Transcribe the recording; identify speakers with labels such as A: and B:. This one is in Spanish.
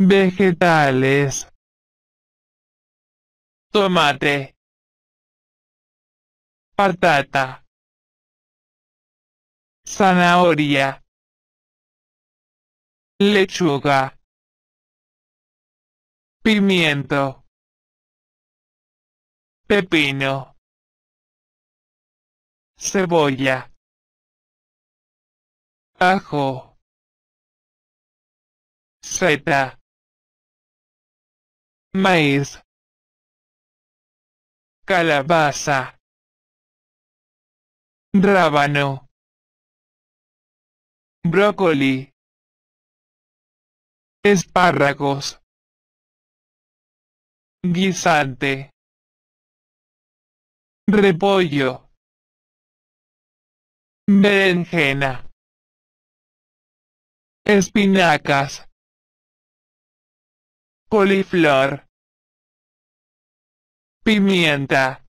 A: Vegetales. Tomate. Patata. Zanahoria. Lechuga. Pimiento. Pepino. Cebolla. Ajo. Seta maíz, calabaza, rábano, brócoli, espárragos, guisante, repollo, berenjena, espinacas, coliflor, pimienta,